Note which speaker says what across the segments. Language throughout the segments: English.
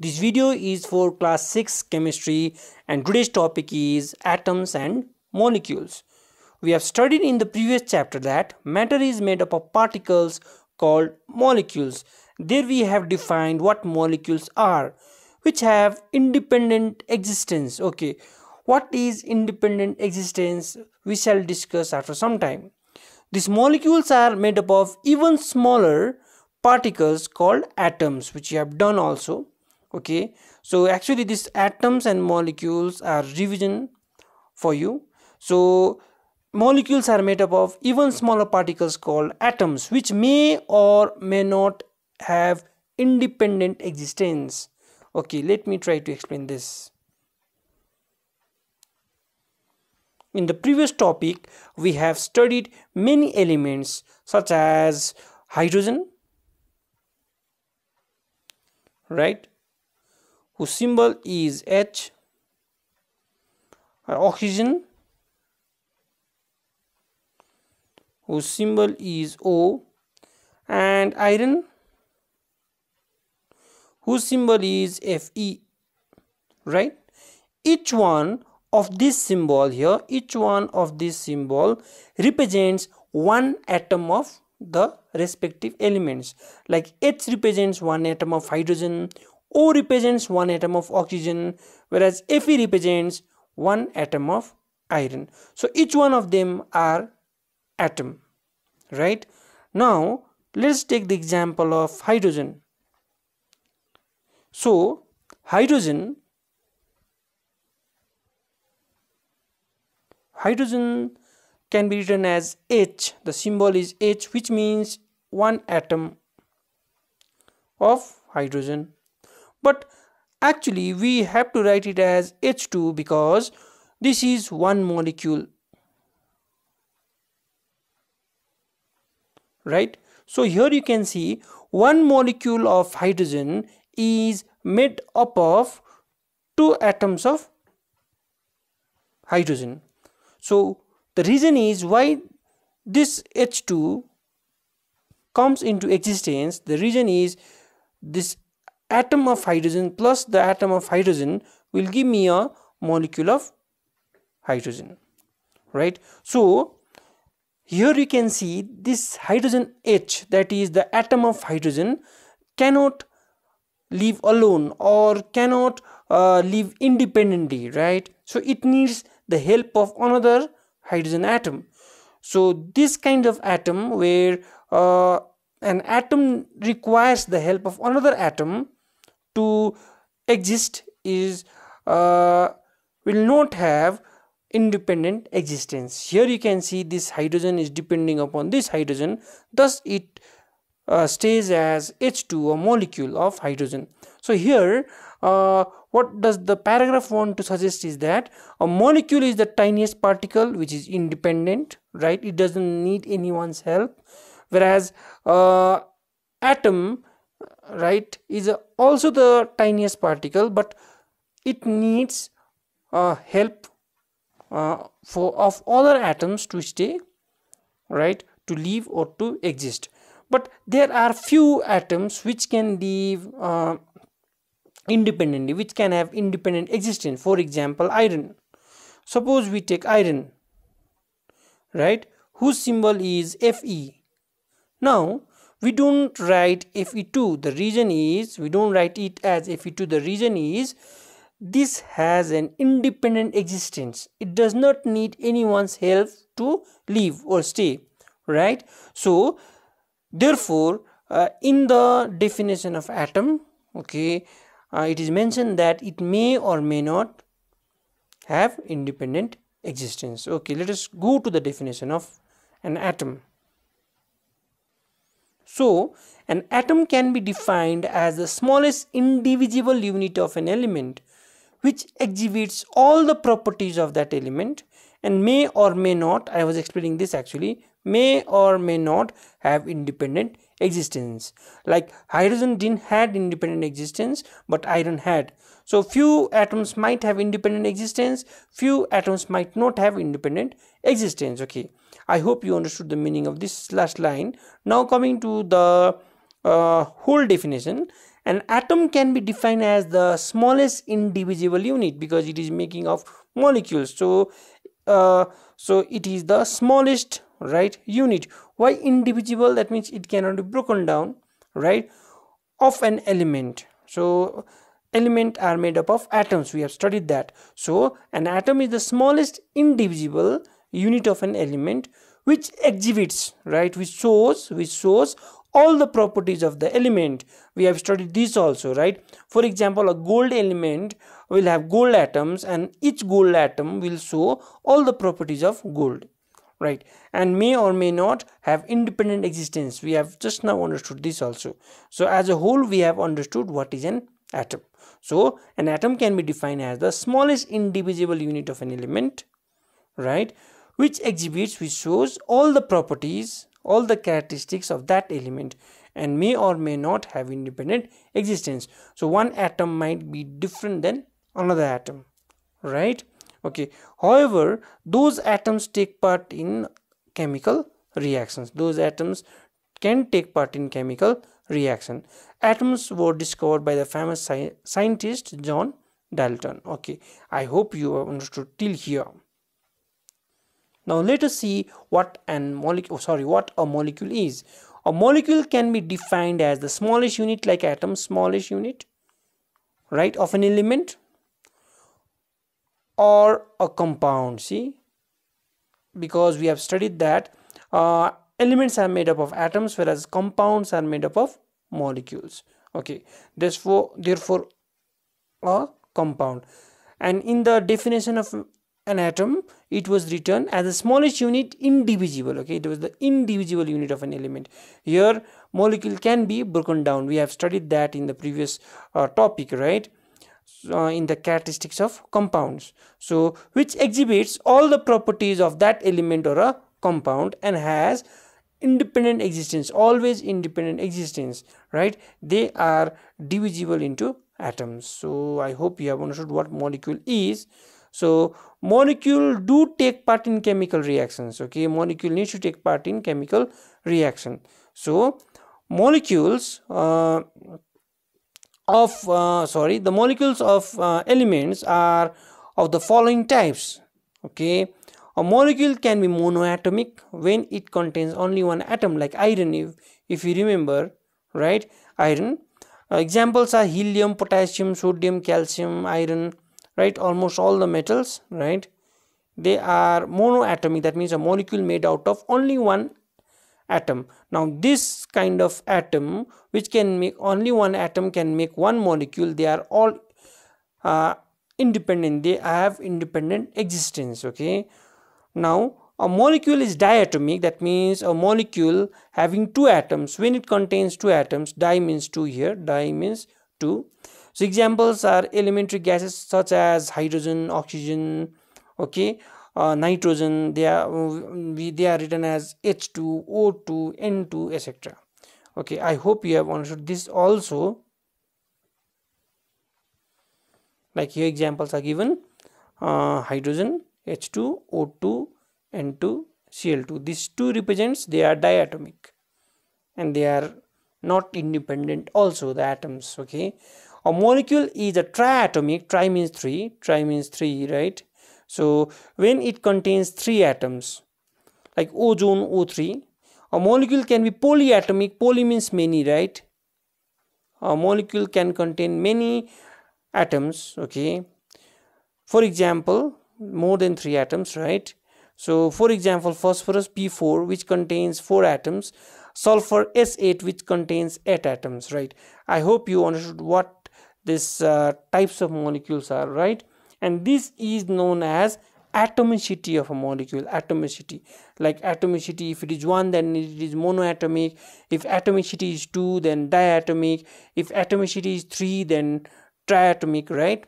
Speaker 1: This video is for class 6 chemistry and today's topic is atoms and molecules. We have studied in the previous chapter that matter is made up of particles called molecules. There we have defined what molecules are which have independent existence. Okay, what is independent existence we shall discuss after some time. These molecules are made up of even smaller particles called atoms which we have done also okay so actually these atoms and molecules are revision for you so molecules are made up of even smaller particles called atoms which may or may not have independent existence okay let me try to explain this in the previous topic we have studied many elements such as hydrogen right whose symbol is H oxygen whose symbol is O and iron whose symbol is Fe right each one of this symbol here each one of this symbol represents one atom of the respective elements like H represents one atom of hydrogen O represents one atom of oxygen, whereas Fe represents one atom of iron. So each one of them are atom, right? Now let's take the example of hydrogen. So hydrogen, hydrogen can be written as H. The symbol is H, which means one atom of hydrogen but actually we have to write it as H2 because this is one molecule right so here you can see one molecule of hydrogen is made up of two atoms of hydrogen so the reason is why this H2 comes into existence the reason is this atom of hydrogen plus the atom of hydrogen will give me a molecule of hydrogen right so here you can see this hydrogen H that is the atom of hydrogen cannot live alone or cannot uh, live independently right so it needs the help of another hydrogen atom so this kind of atom where uh, an atom requires the help of another atom to exist is uh, will not have independent existence here you can see this hydrogen is depending upon this hydrogen thus it uh, stays as H2 a molecule of hydrogen so here uh, what does the paragraph want to suggest is that a molecule is the tiniest particle which is independent right it doesn't need anyone's help whereas uh, atom right is also the tiniest particle but it needs uh, help uh, for of other atoms to stay right to live or to exist but there are few atoms which can live uh, independently which can have independent existence for example iron suppose we take iron right whose symbol is fe now, we don't write Fe2. The reason is, we don't write it as Fe2. The reason is, this has an independent existence. It does not need anyone's help to live or stay, right? So, therefore, uh, in the definition of atom, okay, uh, it is mentioned that it may or may not have independent existence. Okay, let us go to the definition of an atom. So, an atom can be defined as the smallest indivisible unit of an element which exhibits all the properties of that element and may or may not, I was explaining this actually, may or may not have independent existence. Like hydrogen didn't had independent existence, but iron had. So few atoms might have independent existence, few atoms might not have independent existence. Okay. I hope you understood the meaning of this last line. Now coming to the uh, whole definition. An atom can be defined as the smallest indivisible unit because it is making of molecules. So, uh, so it is the smallest right unit. Why indivisible? That means it cannot be broken down right of an element. So element are made up of atoms we have studied that so an atom is the smallest indivisible unit of an element which exhibits right which shows which shows all the properties of the element we have studied this also right for example a gold element will have gold atoms and each gold atom will show all the properties of gold right and may or may not have independent existence we have just now understood this also so as a whole we have understood what is an atom so an atom can be defined as the smallest indivisible unit of an element right which exhibits which shows all the properties all the characteristics of that element and may or may not have independent existence so one atom might be different than another atom right okay however those atoms take part in chemical reactions those atoms can take part in chemical reaction atoms were discovered by the famous sci scientist john dalton okay i hope you have understood till here now let us see what an molecule, oh, sorry, what a molecule is. A molecule can be defined as the smallest unit like atom, smallest unit, right, of an element or a compound, see, because we have studied that uh, elements are made up of atoms whereas compounds are made up of molecules, okay. Therefore, therefore a compound and in the definition of an atom it was written as the smallest unit indivisible okay it was the indivisible unit of an element here molecule can be broken down we have studied that in the previous uh, topic right uh, in the characteristics of compounds so which exhibits all the properties of that element or a compound and has independent existence always independent existence right they are divisible into atoms so i hope you have understood what molecule is so molecule do take part in chemical reactions. Okay, molecule needs to take part in chemical reaction. So molecules uh, of uh, sorry the molecules of uh, elements are of the following types okay a molecule can be monoatomic when it contains only one atom like iron if, if you remember right iron uh, examples are helium potassium sodium calcium iron right almost all the metals right they are monoatomic. that means a molecule made out of only one atom now this kind of atom which can make only one atom can make one molecule they are all uh, independent they have independent existence okay now a molecule is diatomic that means a molecule having two atoms when it contains two atoms di means two here di means two so examples are elementary gases such as hydrogen, oxygen, okay, uh, nitrogen. They are uh, they are written as H2, O2, N2, etc. Okay, I hope you have understood this also. Like here, examples are given: uh, hydrogen, H2, O2, N2, Cl2. These two represents they are diatomic, and they are not independent also the atoms. Okay a molecule is a triatomic tri means three tri means three right so when it contains three atoms like ozone o3 a molecule can be polyatomic poly means many right a molecule can contain many atoms okay for example more than three atoms right so for example phosphorus p4 which contains four atoms sulfur s8 which contains eight atoms right i hope you understood what this uh, types of molecules are right and this is known as atomicity of a molecule atomicity like atomicity if it is one then it is monoatomic if atomicity is two then diatomic if atomicity is three then triatomic right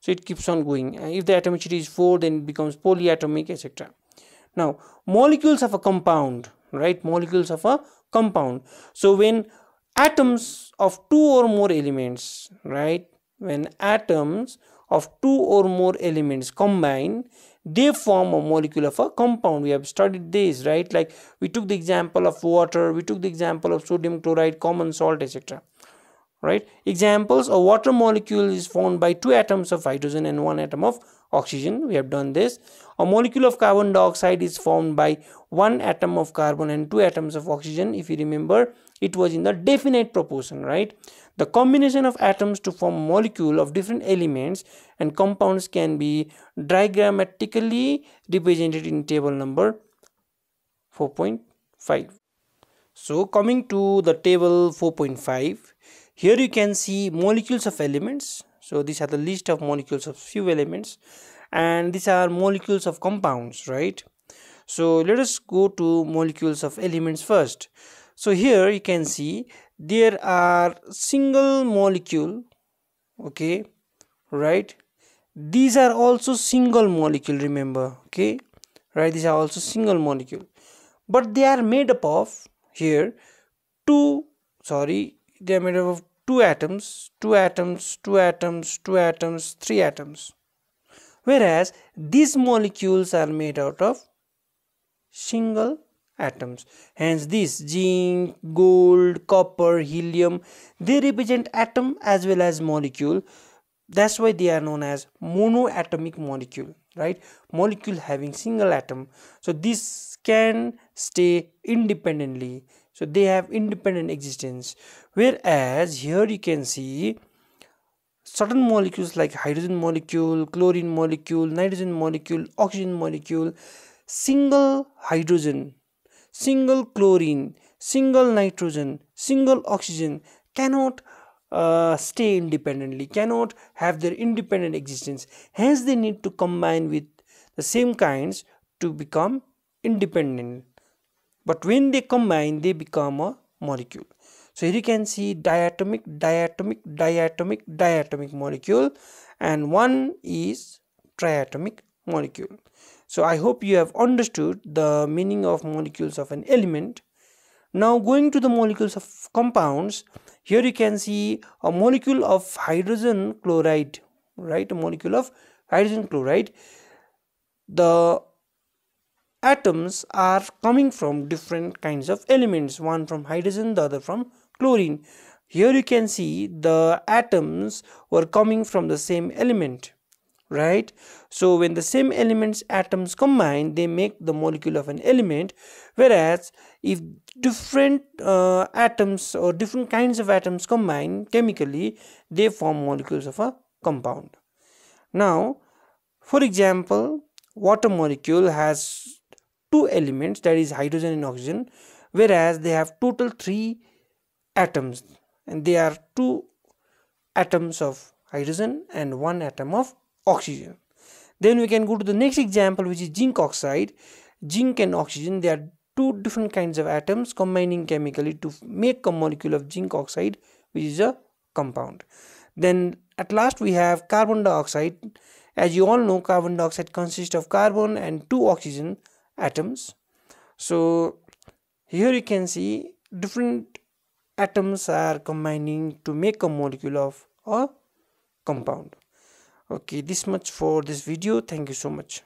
Speaker 1: so it keeps on going if the atomicity is four then it becomes polyatomic etc now molecules of a compound right molecules of a compound so when atoms of two or more elements, right? When atoms of two or more elements combine, they form a molecule of a compound. We have studied this, right? Like we took the example of water, we took the example of sodium chloride, common salt, etc. Right? Examples a water molecule is formed by two atoms of hydrogen and one atom of oxygen. We have done this. A molecule of carbon dioxide is formed by one atom of carbon and two atoms of oxygen. If you remember, it was in the definite proportion right the combination of atoms to form molecule of different elements and compounds can be diagrammatically represented in table number 4.5 so coming to the table 4.5 here you can see molecules of elements so these are the list of molecules of few elements and these are molecules of compounds right so let us go to molecules of elements first so here you can see there are single molecule okay right these are also single molecule remember okay right these are also single molecule but they are made up of here two sorry they are made up of two atoms two atoms two atoms two atoms three atoms whereas these molecules are made out of single atoms. Hence this zinc, gold, copper, helium, they represent atom as well as molecule. That's why they are known as monoatomic molecule, right? Molecule having single atom. So this can stay independently. So they have independent existence. Whereas here you can see certain molecules like hydrogen molecule, chlorine molecule, nitrogen molecule, oxygen molecule, single hydrogen single chlorine, single nitrogen, single oxygen cannot uh, stay independently, cannot have their independent existence. Hence, they need to combine with the same kinds to become independent. But when they combine, they become a molecule. So here you can see diatomic, diatomic, diatomic, diatomic molecule and one is triatomic molecule. So I hope you have understood the meaning of molecules of an element. Now going to the molecules of compounds, here you can see a molecule of hydrogen chloride, right? A molecule of hydrogen chloride. The atoms are coming from different kinds of elements, one from hydrogen, the other from chlorine. Here you can see the atoms were coming from the same element right so when the same elements atoms combine they make the molecule of an element whereas if different uh, atoms or different kinds of atoms combine chemically they form molecules of a compound now for example water molecule has two elements that is hydrogen and oxygen whereas they have total three atoms and they are two atoms of hydrogen and one atom of oxygen then we can go to the next example which is zinc oxide zinc and oxygen they are two different kinds of atoms combining chemically to make a molecule of zinc oxide which is a compound then at last we have carbon dioxide as you all know carbon dioxide consists of carbon and two oxygen atoms so here you can see different atoms are combining to make a molecule of a compound okay this much for this video thank you so much